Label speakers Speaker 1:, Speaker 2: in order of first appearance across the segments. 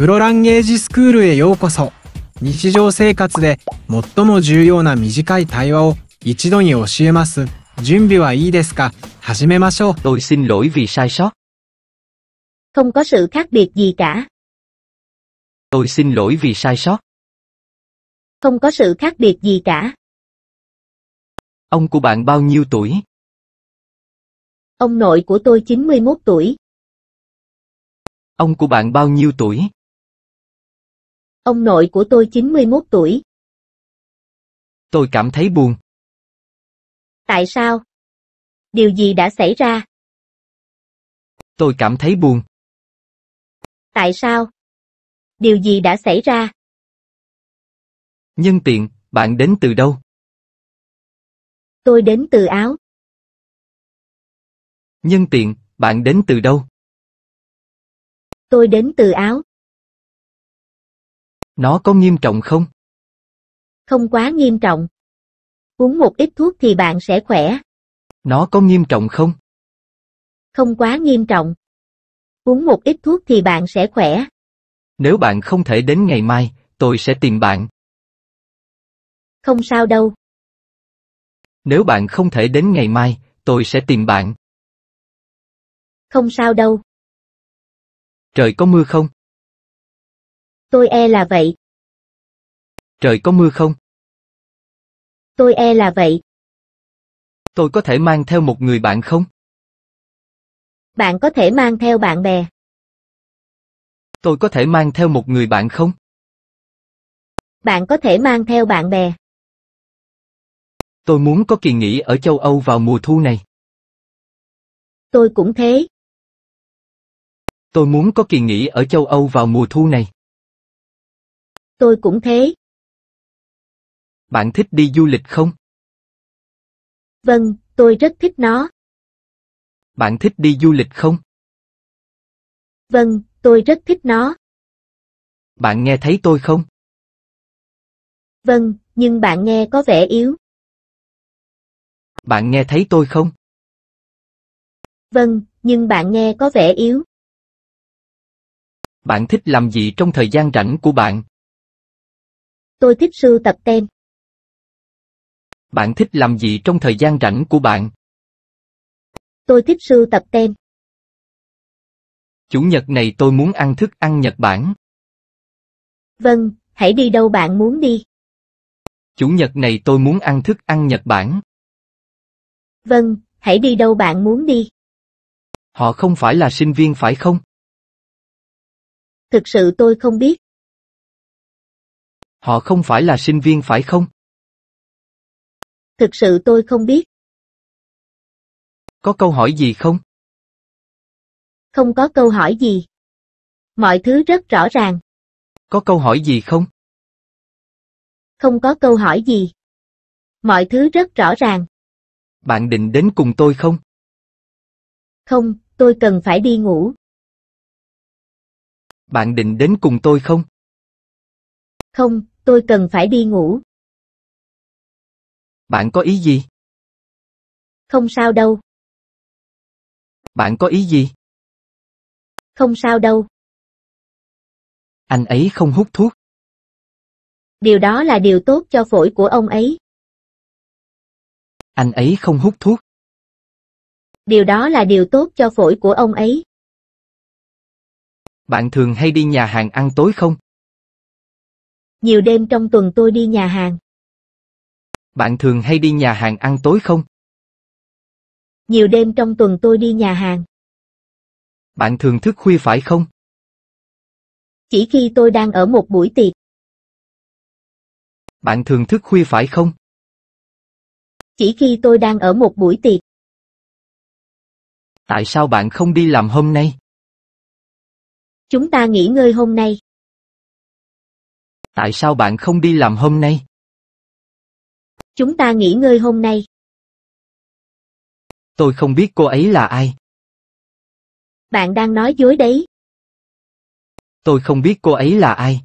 Speaker 1: プロランゲージスクールへようこそ日常生活で最も重要な短い対話を一度に教えます準備はいいですか始め
Speaker 2: ましょう Tôi xin lỗi vì sai sót Không có sự khác biệt gì cả Tôi xin lỗi vì sai sót Không có sự khác biệt gì cả Ông của bạn bao nhiêu tuổi? Ông nội của tôi 91 tuổi. Ông của bạn bao nhiêu tuổi? Ông nội của tôi 91 tuổi. Tôi cảm thấy buồn. Tại sao? Điều gì đã xảy ra? Tôi cảm thấy buồn. Tại sao? Điều gì đã xảy ra? Nhân tiện, bạn đến từ đâu? Tôi đến từ Áo. Nhân tiện, bạn đến từ đâu? Tôi đến từ Áo. Nó có nghiêm trọng không? Không quá nghiêm trọng. Uống một ít thuốc thì bạn sẽ khỏe. Nó có nghiêm trọng không? Không quá nghiêm trọng. Uống một ít thuốc thì bạn sẽ khỏe.
Speaker 1: Nếu bạn không thể đến ngày mai, tôi sẽ tìm bạn.
Speaker 2: Không sao đâu. Nếu bạn không thể đến ngày mai, tôi sẽ tìm bạn. Không sao đâu. Trời có mưa không? Tôi e là vậy. Trời có mưa không? Tôi e là vậy. Tôi có thể mang theo một người bạn không? Bạn có thể mang theo bạn bè. Tôi có thể mang theo một người bạn không? Bạn có thể mang theo bạn bè. Tôi muốn có kỳ nghỉ ở châu Âu vào mùa thu này. Tôi cũng thế. Tôi muốn có kỳ nghỉ ở châu Âu vào mùa thu này tôi cũng thế. Bạn thích đi du lịch không? Vâng, tôi rất thích nó. Bạn thích đi du lịch không? Vâng, tôi rất thích nó. Bạn nghe thấy tôi không? Vâng, nhưng bạn nghe có vẻ yếu. Bạn nghe thấy tôi không? Vâng, nhưng bạn nghe có vẻ yếu. Bạn thích làm gì trong thời gian rảnh của bạn? tôi thích sưu tập tem. Bạn thích làm gì trong thời gian rảnh của bạn? Tôi thích sưu tập tem. Chủ nhật này tôi muốn ăn thức ăn Nhật Bản. Vâng, hãy đi đâu bạn muốn đi. Chủ nhật này tôi muốn ăn thức ăn Nhật Bản. Vâng, hãy đi đâu bạn muốn đi. Họ không phải là sinh viên phải không? Thực sự tôi không biết. Họ không phải là sinh viên phải không? Thực sự tôi không biết. Có câu hỏi gì không? Không có câu hỏi gì. Mọi thứ rất rõ ràng. Có câu hỏi gì không? Không có câu hỏi gì. Mọi thứ rất rõ ràng. Bạn định đến cùng tôi không? Không, tôi cần phải đi ngủ. Bạn định đến cùng tôi không? Không, tôi cần phải đi ngủ. Bạn có ý gì? Không sao đâu. Bạn có ý gì? Không sao đâu. Anh ấy không hút thuốc. Điều đó là điều tốt cho phổi của ông ấy. Anh ấy không hút thuốc. Điều đó là điều tốt cho phổi của ông ấy. Bạn thường hay đi nhà hàng ăn tối không? nhiều đêm trong tuần tôi đi nhà hàng. Bạn thường hay đi nhà hàng ăn tối không? Nhiều đêm trong tuần tôi đi nhà hàng. Bạn thường thức khuya phải không? Chỉ khi tôi đang ở một buổi tiệc. Bạn thường thức khuya phải không? Chỉ khi tôi đang ở một buổi tiệc. Tại sao bạn không đi làm hôm nay? Chúng ta nghỉ ngơi hôm nay. Tại sao bạn không đi làm hôm nay? Chúng ta nghỉ ngơi hôm nay. Tôi không biết cô ấy là ai. Bạn đang nói dối đấy. Tôi không biết cô ấy là ai.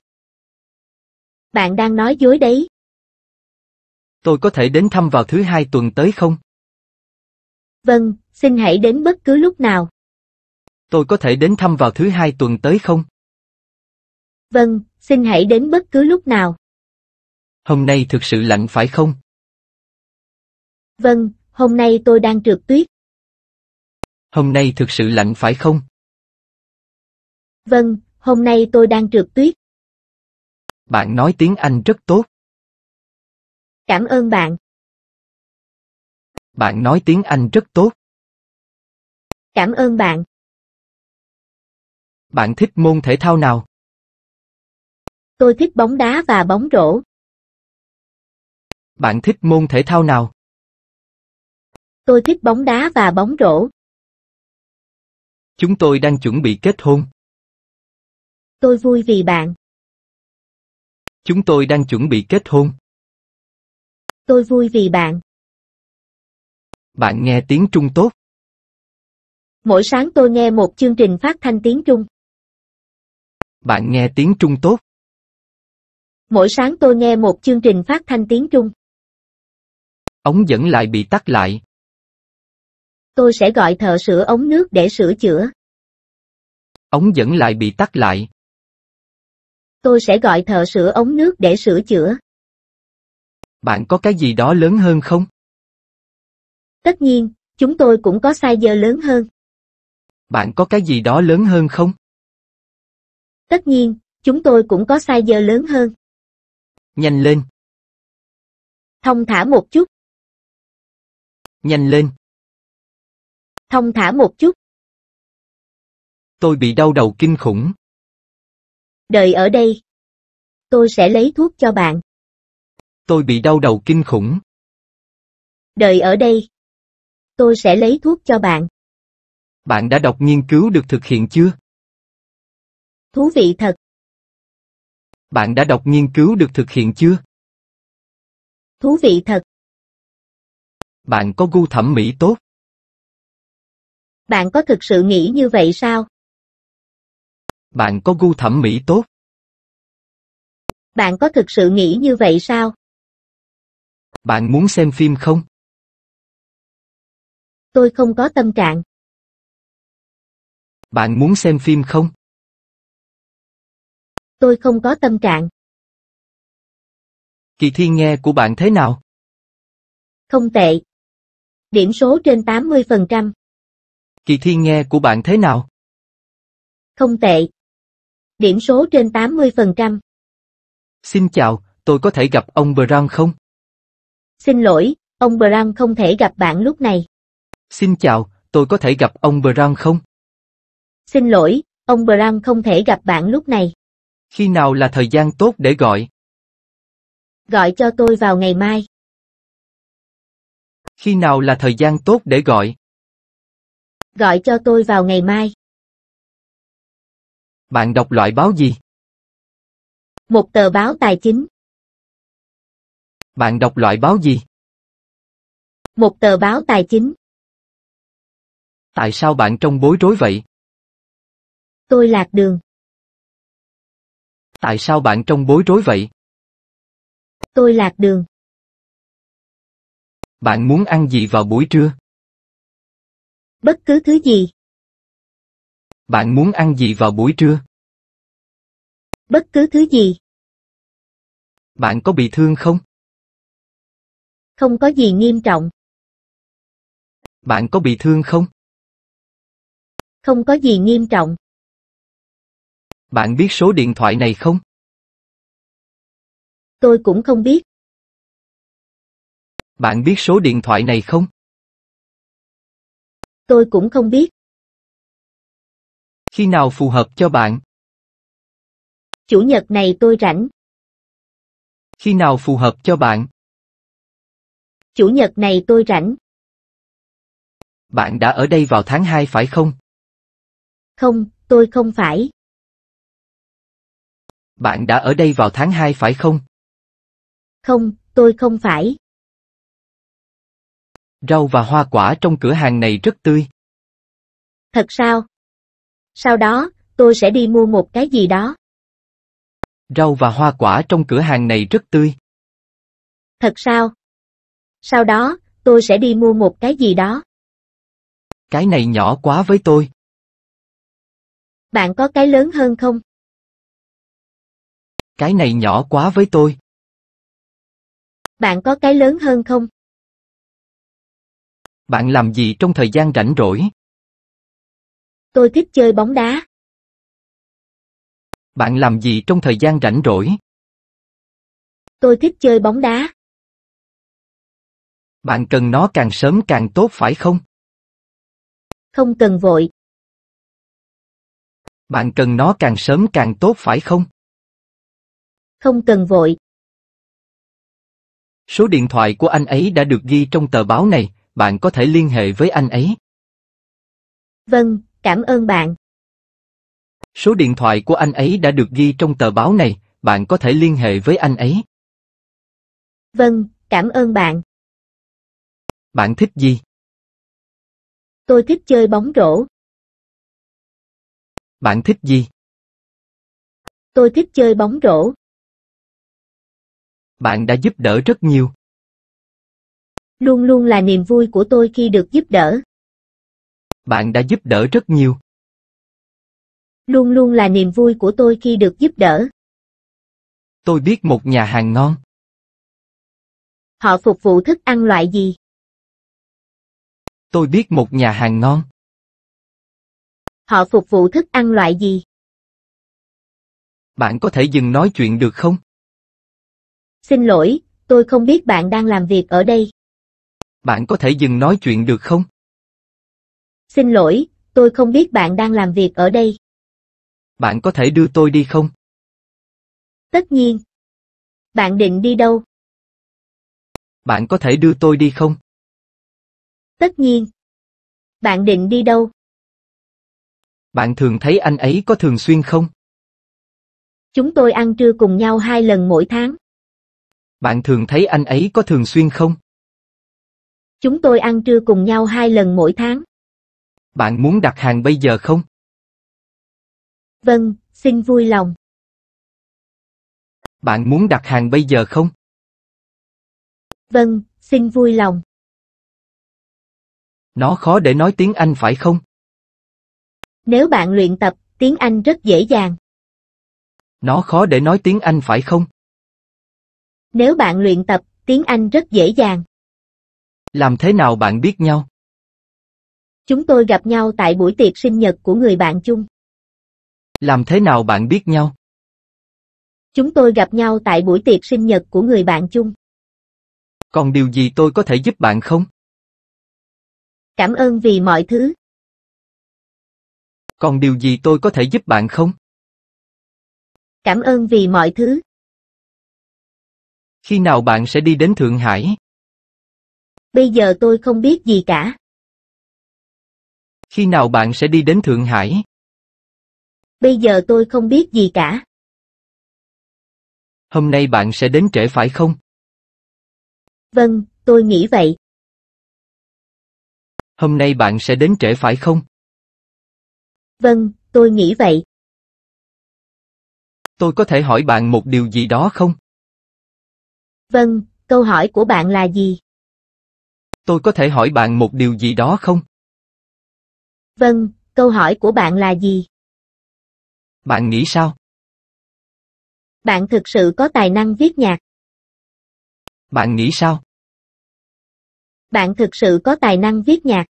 Speaker 2: Bạn đang nói dối đấy. Tôi có thể đến thăm vào thứ hai tuần tới không? Vâng, xin hãy đến bất cứ lúc nào.
Speaker 1: Tôi có thể đến thăm vào thứ hai tuần tới không?
Speaker 2: Vâng, xin hãy đến bất cứ lúc nào. Hôm nay thực sự lạnh phải không? Vâng, hôm nay tôi đang trượt tuyết. Hôm nay thực sự lạnh phải không? Vâng, hôm nay tôi đang trượt tuyết. Bạn nói tiếng Anh rất tốt. Cảm ơn bạn. Bạn nói tiếng Anh rất tốt. Cảm ơn bạn. Bạn thích môn thể thao nào? Tôi thích bóng đá và bóng rổ. Bạn thích môn thể thao nào? Tôi thích bóng đá và bóng rổ. Chúng tôi đang chuẩn bị kết hôn. Tôi vui vì bạn. Chúng tôi đang chuẩn bị kết hôn. Tôi vui vì bạn. Bạn nghe tiếng Trung tốt. Mỗi sáng tôi nghe một chương trình phát thanh tiếng Trung. Bạn nghe tiếng Trung tốt. Mỗi sáng tôi nghe một chương trình phát thanh tiếng Trung. Ống dẫn lại bị tắt lại. Tôi sẽ gọi thợ sửa ống nước để sửa chữa. Ống dẫn lại bị tắt lại. Tôi sẽ gọi thợ sửa ống nước để sửa chữa. Bạn có cái gì đó lớn hơn không? Tất nhiên, chúng tôi cũng có size lớn hơn. Bạn có cái gì đó lớn hơn không? Tất nhiên, chúng tôi cũng có size lớn hơn. Nhanh lên. Thông thả một chút. Nhanh lên. Thông thả một chút. Tôi bị đau đầu kinh khủng. Đợi ở đây. Tôi sẽ lấy thuốc cho bạn. Tôi bị đau đầu kinh khủng. Đợi ở đây. Tôi sẽ lấy thuốc cho bạn. Bạn đã đọc nghiên cứu được thực hiện chưa? Thú vị thật. Bạn đã đọc nghiên cứu được thực hiện chưa? Thú vị thật. Bạn có gu thẩm mỹ tốt. Bạn có thực sự nghĩ như vậy sao? Bạn có gu thẩm mỹ tốt. Bạn có thực sự nghĩ như vậy sao? Bạn muốn xem phim không? Tôi không có tâm trạng. Bạn muốn xem phim không? tôi không có tâm trạng. Kỳ thi nghe của bạn thế nào? Không tệ. Điểm số trên 80%. Kỳ thi nghe của bạn thế nào? Không tệ. Điểm số trên 80%. Xin chào, tôi có thể gặp ông Brown không? Xin lỗi, ông Brown không thể gặp bạn lúc này. Xin chào,
Speaker 1: tôi có thể gặp ông Brown không?
Speaker 2: Xin lỗi, ông Brown không thể gặp bạn lúc này. Khi nào là thời gian tốt để gọi? Gọi cho tôi vào ngày mai. Khi nào là thời gian tốt để gọi? Gọi cho tôi vào ngày mai. Bạn đọc loại báo gì? Một tờ báo tài chính. Bạn đọc loại báo gì? Một tờ báo tài chính. Tại sao bạn trông bối rối vậy? Tôi lạc đường. Tại sao bạn trông bối rối vậy? Tôi lạc đường. Bạn muốn ăn gì vào buổi trưa? Bất cứ thứ gì. Bạn muốn ăn gì vào buổi trưa? Bất cứ thứ gì. Bạn có bị thương không? Không có gì nghiêm trọng. Bạn có bị thương không? Không có gì nghiêm trọng. Bạn biết số điện thoại này không? Tôi cũng không biết. Bạn biết số điện thoại này không? Tôi cũng không biết. Khi nào phù hợp cho bạn? Chủ nhật này tôi rảnh. Khi nào phù hợp cho bạn? Chủ nhật này tôi rảnh. Bạn đã ở đây vào tháng 2 phải không? Không, tôi không phải. Bạn đã ở đây vào tháng 2 phải không? Không, tôi không phải. Rau và hoa quả trong cửa hàng này rất tươi. Thật sao? Sau đó, tôi sẽ đi mua một cái gì đó. Rau và hoa quả trong cửa hàng này rất tươi. Thật sao? Sau đó, tôi sẽ đi mua một cái gì đó. Cái này nhỏ quá với tôi. Bạn có cái lớn hơn không? Cái này nhỏ quá với tôi. Bạn có cái lớn hơn không? Bạn làm gì trong thời gian rảnh rỗi? Tôi thích chơi bóng đá. Bạn làm gì trong thời gian rảnh rỗi? Tôi thích chơi bóng đá. Bạn cần nó càng sớm càng tốt phải không? Không cần vội. Bạn cần nó càng sớm càng tốt phải không? không cần vội. Số điện thoại của anh ấy đã được ghi trong tờ báo này, bạn có thể liên hệ với anh ấy. Vâng, cảm ơn bạn.
Speaker 1: Số điện thoại của anh ấy đã được ghi
Speaker 2: trong tờ báo này, bạn có thể liên hệ với anh ấy. Vâng, cảm ơn bạn. Bạn thích gì? Tôi thích chơi bóng rổ. Bạn thích gì? Tôi thích chơi bóng rổ. Bạn đã giúp đỡ rất nhiều. Luôn luôn là niềm vui của tôi khi được giúp đỡ. Bạn đã giúp đỡ rất nhiều. Luôn luôn là niềm vui của tôi khi được giúp đỡ. Tôi biết một nhà hàng ngon. Họ phục vụ thức ăn loại gì? Tôi biết một nhà hàng ngon. Họ phục vụ thức ăn loại gì? Bạn có thể dừng nói chuyện được không? Xin lỗi, tôi không biết bạn đang làm việc ở đây.
Speaker 1: Bạn có thể dừng nói chuyện được không?
Speaker 2: Xin lỗi, tôi không biết bạn đang làm việc ở đây. Bạn có thể đưa tôi đi không? Tất nhiên. Bạn định đi đâu? Bạn có thể đưa tôi đi không? Tất nhiên. Bạn định đi đâu? Bạn thường thấy anh ấy có thường xuyên không? Chúng tôi ăn trưa cùng nhau hai lần mỗi tháng.
Speaker 1: Bạn thường thấy anh ấy có thường xuyên
Speaker 2: không? Chúng tôi ăn trưa cùng nhau hai lần mỗi tháng. Bạn muốn đặt hàng bây giờ không? Vâng, xin vui lòng. Bạn muốn đặt hàng bây giờ không? Vâng, xin vui lòng. Nó khó để nói tiếng Anh phải không? Nếu bạn luyện tập, tiếng Anh rất dễ dàng.
Speaker 1: Nó khó để nói tiếng Anh phải không?
Speaker 2: Nếu bạn luyện tập, tiếng Anh rất dễ dàng.
Speaker 1: Làm thế nào bạn biết nhau?
Speaker 2: Chúng tôi gặp nhau tại buổi tiệc sinh nhật của người bạn chung.
Speaker 1: Làm thế nào bạn biết nhau?
Speaker 2: Chúng tôi gặp nhau tại buổi tiệc sinh nhật của người bạn chung. Còn điều gì tôi có thể giúp bạn không? Cảm ơn vì mọi thứ. Còn điều gì tôi có thể giúp bạn không? Cảm ơn vì mọi thứ. Khi nào bạn sẽ đi đến Thượng Hải? Bây giờ tôi không biết gì cả. Khi nào bạn sẽ đi đến Thượng Hải? Bây giờ tôi không biết gì cả. Hôm nay bạn sẽ đến trễ phải không? Vâng, tôi nghĩ vậy. Hôm nay bạn sẽ đến trễ phải không? Vâng, tôi nghĩ vậy. Tôi có thể hỏi bạn một điều gì đó không? Vâng, câu hỏi của bạn là gì? Tôi có thể hỏi bạn một điều gì đó không? Vâng, câu hỏi của bạn là gì? Bạn nghĩ sao? Bạn thực sự có tài năng viết nhạc. Bạn nghĩ sao? Bạn thực sự có tài năng viết nhạc.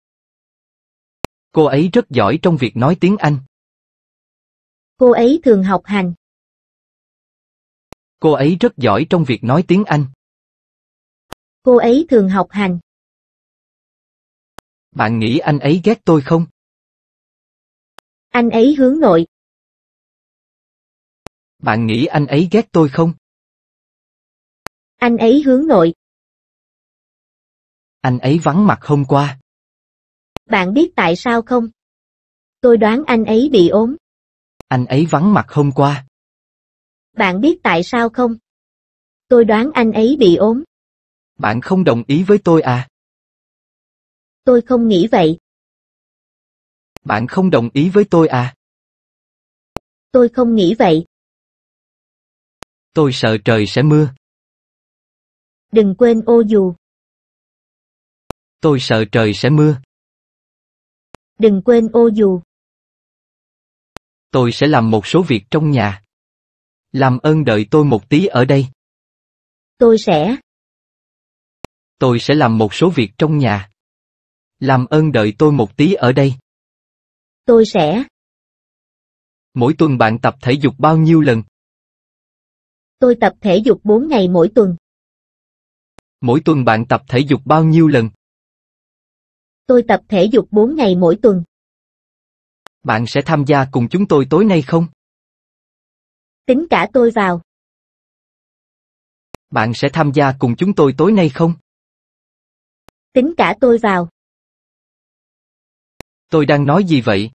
Speaker 2: Cô ấy rất giỏi trong việc nói tiếng Anh. Cô ấy thường học hành. Cô ấy rất giỏi trong việc nói tiếng Anh. Cô ấy thường học hành. Bạn nghĩ anh ấy ghét tôi không? Anh ấy hướng nội. Bạn nghĩ anh ấy ghét tôi không? Anh ấy hướng nội. Anh ấy vắng mặt hôm qua. Bạn biết tại sao không? Tôi đoán anh ấy bị ốm. Anh ấy vắng mặt hôm qua bạn biết tại sao không? Tôi đoán anh ấy bị ốm. Bạn không đồng ý với tôi à? Tôi không nghĩ vậy. Bạn không đồng ý với tôi à? Tôi không nghĩ vậy. Tôi sợ trời sẽ mưa. Đừng quên ô dù. Tôi sợ trời sẽ mưa. Đừng quên ô dù. Tôi sẽ làm một số việc trong nhà. Làm ơn đợi tôi một tí ở đây. Tôi sẽ.
Speaker 1: Tôi sẽ làm một số việc trong nhà. Làm ơn đợi tôi một tí ở đây.
Speaker 2: Tôi sẽ. Mỗi tuần bạn tập thể dục bao nhiêu lần? Tôi tập thể dục 4 ngày mỗi tuần. Mỗi tuần bạn tập thể dục bao nhiêu lần? Tôi tập thể dục 4 ngày mỗi tuần. Bạn sẽ tham gia cùng chúng tôi tối nay không? tính cả tôi vào. Bạn sẽ tham gia cùng chúng tôi tối nay không? Tính cả tôi vào. Tôi đang nói gì vậy?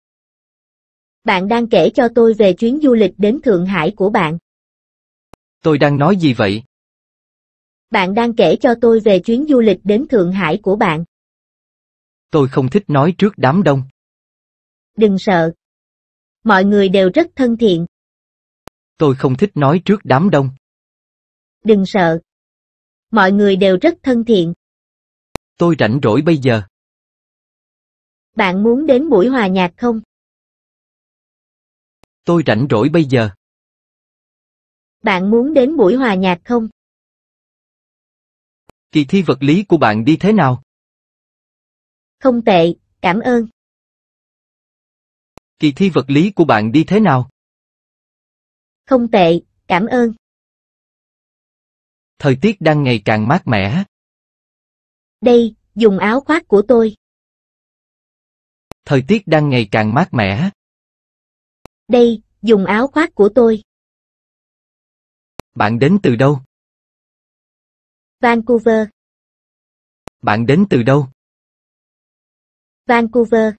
Speaker 2: Bạn đang kể cho tôi về chuyến du lịch đến Thượng Hải của bạn.
Speaker 1: Tôi đang nói gì vậy?
Speaker 2: Bạn đang kể cho tôi về chuyến du lịch đến Thượng Hải của bạn. Tôi không thích nói trước đám đông. Đừng sợ. Mọi người đều rất thân thiện tôi không thích nói trước đám đông. Đừng sợ. Mọi người đều rất thân thiện. Tôi rảnh rỗi bây giờ. Bạn muốn đến buổi hòa nhạc không? Tôi rảnh rỗi bây giờ. Bạn muốn đến buổi hòa nhạc không? Kỳ thi vật lý của bạn đi thế nào? Không tệ, cảm ơn. Kỳ thi vật lý của bạn đi thế nào? Không tệ, cảm ơn. Thời tiết đang ngày càng mát mẻ. Đây, dùng áo khoác của tôi. Thời tiết đang ngày càng mát mẻ. Đây, dùng áo khoác của tôi. Bạn đến từ đâu? Vancouver. Bạn đến từ đâu? Vancouver.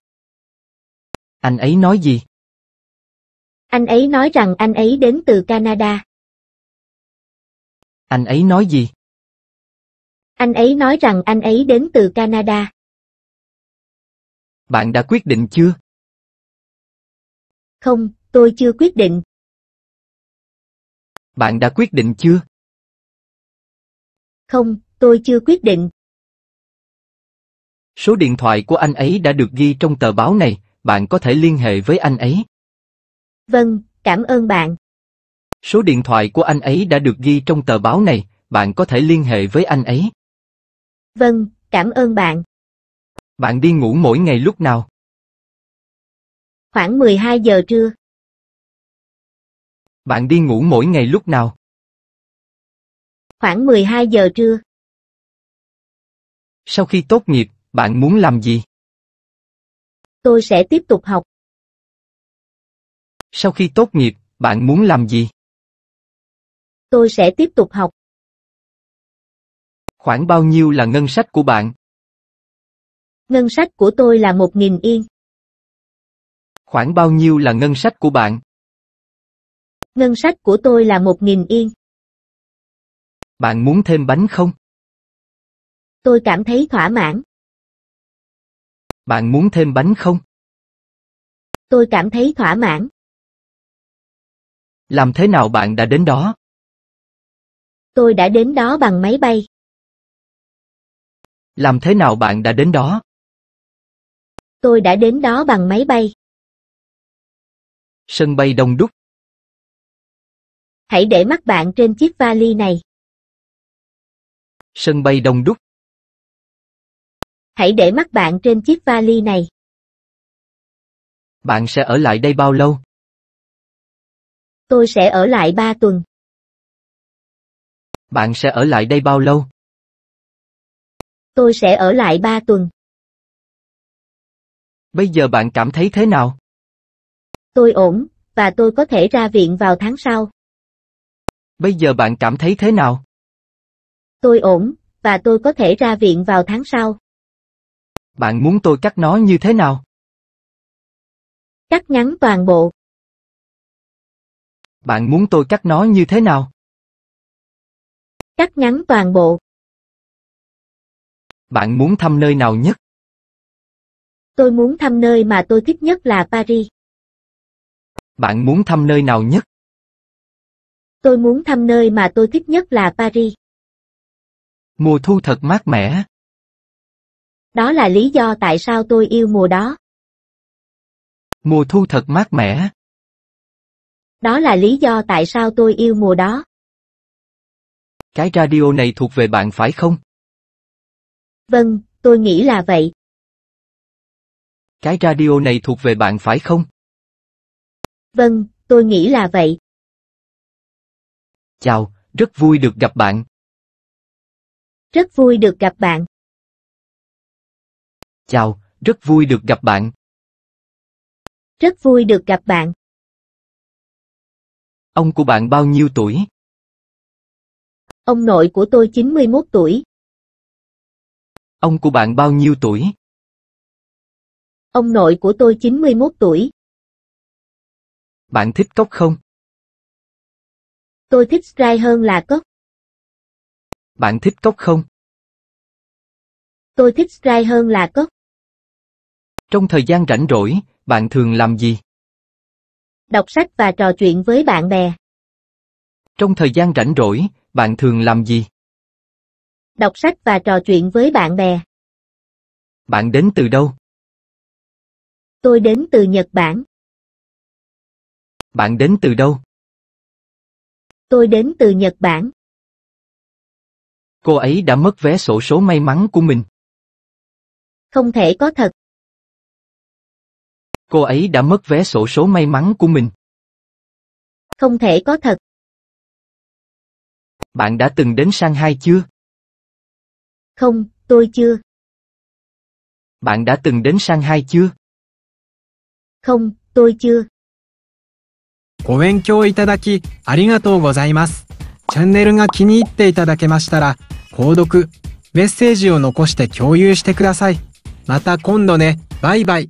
Speaker 2: Anh ấy nói gì? Anh ấy nói rằng anh ấy đến từ Canada. Anh ấy nói gì? Anh ấy nói rằng anh ấy đến từ Canada. Bạn đã quyết định chưa? Không, tôi chưa quyết định. Bạn đã quyết định chưa? Không, tôi chưa quyết định. Số điện thoại của anh ấy đã được ghi trong tờ báo này,
Speaker 1: bạn có thể liên hệ với anh ấy.
Speaker 2: Vâng, cảm ơn bạn.
Speaker 1: Số điện thoại của anh ấy đã được ghi trong tờ báo này, bạn có thể liên hệ với anh ấy.
Speaker 2: Vâng, cảm ơn bạn. Bạn đi ngủ mỗi ngày lúc nào? Khoảng 12 giờ trưa. Bạn đi ngủ mỗi ngày lúc nào? Khoảng 12 giờ trưa. Sau khi tốt nghiệp, bạn muốn làm gì? Tôi sẽ tiếp tục học. Sau khi tốt nghiệp, bạn muốn làm gì? Tôi sẽ tiếp tục học. Khoảng bao nhiêu là ngân sách của bạn? Ngân sách của tôi là 1.000 yên. Khoảng bao nhiêu là ngân sách của bạn? Ngân sách của tôi là 1.000 yên. Bạn muốn thêm bánh không? Tôi cảm thấy thỏa mãn. Bạn muốn thêm bánh không? Tôi cảm thấy thỏa mãn. Làm thế nào bạn đã đến đó? Tôi đã đến đó bằng máy bay. Làm thế nào bạn đã đến đó? Tôi đã đến đó bằng máy bay. Sân bay đông đúc. Hãy để mắt bạn trên chiếc vali này. Sân bay đông đúc. Hãy để mắt bạn trên chiếc vali này. Bạn sẽ ở lại đây bao lâu? Tôi sẽ ở lại ba tuần. Bạn sẽ ở lại đây bao lâu? Tôi sẽ ở lại ba tuần. Bây giờ bạn cảm thấy thế nào? Tôi ổn, và tôi có thể ra viện vào tháng sau.
Speaker 1: Bây giờ bạn cảm thấy thế nào?
Speaker 2: Tôi ổn, và tôi có thể ra viện vào tháng sau. Bạn muốn tôi cắt nó như thế nào? Cắt ngắn toàn bộ. Bạn muốn tôi cắt nó như thế nào? Cắt ngắn toàn bộ. Bạn muốn thăm nơi nào nhất? Tôi muốn thăm nơi mà tôi thích nhất là Paris. Bạn muốn thăm nơi nào nhất? Tôi muốn thăm nơi mà tôi thích nhất là Paris. Mùa thu thật mát mẻ. Đó là lý do tại sao tôi yêu mùa đó. Mùa thu thật mát mẻ. Đó là lý do tại sao tôi yêu mùa đó. Cái radio này thuộc về bạn phải không? Vâng, tôi nghĩ là vậy. Cái radio này thuộc về bạn phải không? Vâng, tôi nghĩ là vậy. Chào, rất vui được gặp bạn. Rất vui được gặp bạn. Chào, rất vui được gặp bạn. Rất vui được gặp bạn. Ông của bạn bao nhiêu tuổi? Ông nội của tôi 91 tuổi. Ông của bạn bao nhiêu tuổi? Ông nội của tôi 91 tuổi. Bạn thích cốc không? Tôi thích Sprite hơn là cốc. Bạn thích cốc không? Tôi thích Sprite hơn là cốc. Trong thời gian rảnh rỗi,
Speaker 1: bạn thường làm gì?
Speaker 2: đọc sách và trò chuyện với bạn bè. Trong thời gian rảnh rỗi, bạn thường làm gì? Đọc sách và trò chuyện với bạn bè. Bạn đến từ đâu? Tôi đến từ Nhật Bản. Bạn đến từ đâu? Tôi đến từ Nhật Bản. Cô ấy đã mất vé sổ số may mắn của mình. Không thể có thật cô ấy đã mất vé sổ số may mắn của mình. Không thể có thật. Bạn đã từng đến Sang Hai chưa? Không, tôi chưa. Bạn đã từng đến Sang Hai chưa? Không, tôi chưa. ご勉強いただき、ありが
Speaker 1: とうございます。チャンネルが気に入っていただけましたら、購読、メッセージを残して共有してください。また今度ね、バイバイ。